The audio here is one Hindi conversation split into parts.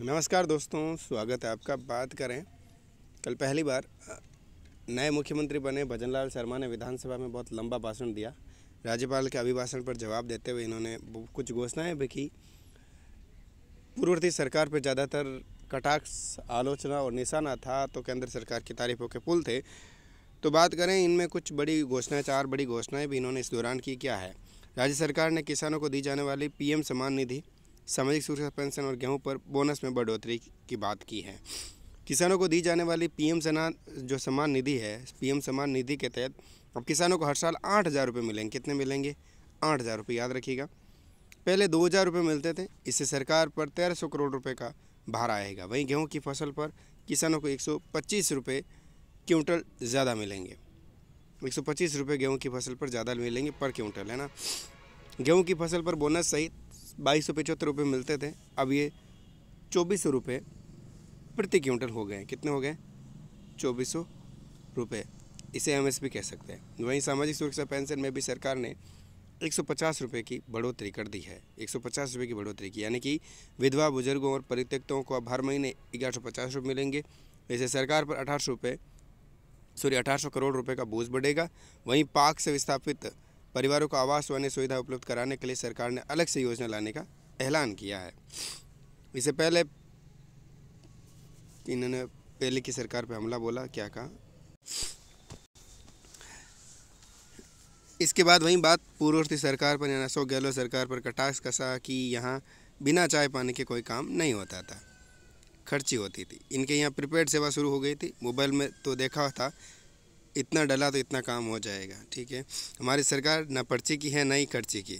नमस्कार दोस्तों स्वागत है आपका बात करें कल पहली बार नए मुख्यमंत्री बने भजनलाल शर्मा ने विधानसभा में बहुत लंबा भाषण दिया राज्यपाल के अभिभाषण पर जवाब देते हुए इन्होंने कुछ घोषणाएं भी की पूर्ववर्ती सरकार पर ज़्यादातर कटाक्ष आलोचना और निशाना था तो केंद्र सरकार की तारीफों के पुल थे तो बात करें इनमें कुछ बड़ी घोषणाएँ चार बड़ी घोषणाएँ भी इन्होंने इस दौरान की क्या है राज्य सरकार ने किसानों को दी जाने वाली पीएम सम्मान निधि सामाजिक सुरक्षा पेंशन और गेहूं पर बोनस में बढ़ोतरी की बात की है किसानों को दी जाने वाली पीएम समान जो सम्मान निधि है पीएम सम्मान निधि के तहत अब किसानों को हर साल आठ हज़ार रुपये मिलेंगे कितने मिलेंगे आठ हज़ार रुपये याद रखिएगा पहले दो हज़ार रुपये मिलते थे इससे सरकार पर तेरह सौ करोड़ रुपये का भार आएगा वहीं गेहूँ की फसल पर किसानों को एक सौ पच्चीस रुपये क्विंटल ज़्यादा मिलेंगे एक सौ पच्चीस रुपये गेहूँ की फसल पर ज़्यादा मिलेंगे पर क्विंटल है ना गेहूँ की फसल पर बोनस सहित बाईस सौ पचहत्तर रुपये मिलते थे अब ये चौबीस सौ रुपये प्रति क्विंटल हो गए कितने हो गए चौबीस सौ रुपये इसे एम एस कह सकते हैं वहीं सामाजिक सुरक्षा पेंशन में भी सरकार ने एक सौ पचास रुपये की बढ़ोतरी कर दी है एक सौ पचास रुपये की बढ़ोतरी की यानी कि विधवा बुजुर्गों और परित्यक्तों को अब हर महीने ग्यारह सौ पचास रुपये मिलेंगे इसे सरकार पर अठारह सौ रुपये सॉरी अठारह सौ करोड़ रुपये का बोझ बढ़ेगा वहीं पाक से विस्थापित परिवारों को आवास व अन्य सुविधा उपलब्ध कराने के लिए सरकार ने अलग से योजना लाने का ऐलान किया है इससे पहले इन्होंने पहले की सरकार पर हमला बोला क्या कहा इसके बाद वहीं बात पूर्ववर्ती सरकार पर यानी अशोक गहलोत सरकार पर कटाक्ष कसा कि यहाँ बिना चाय पानी के कोई काम नहीं होता था खर्ची होती थी इनके यहाँ प्रीपेड सेवा शुरू हो गई थी मोबाइल में तो देखा था इतना डला तो इतना काम हो जाएगा ठीक है हमारी सरकार ना पर्ची की है ना ही खर्ची की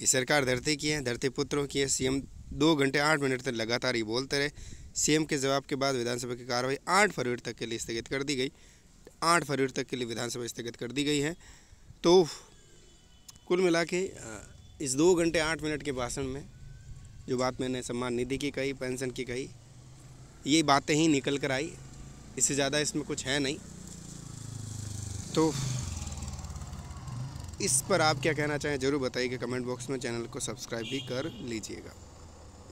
ये सरकार धरती की है धरती पुत्रों की है सीएम दो घंटे आठ मिनट तक लगातार ये बोलते रहे सीएम के जवाब के बाद विधानसभा की कार्रवाई आठ फरवरी तक के लिए स्थगित कर दी गई आठ फरवरी तक के लिए विधानसभा स्थगित कर दी गई है तो कुल मिला के इस दो घंटे आठ मिनट के भाषण में जो बात मैंने सम्मान निधि की कही पेंशन की कही ये बातें ही निकल कर आई इससे ज़्यादा इसमें कुछ है नहीं तो इस पर आप क्या कहना चाहें ज़रूर बताइएगा कमेंट बॉक्स में चैनल को सब्सक्राइब भी कर लीजिएगा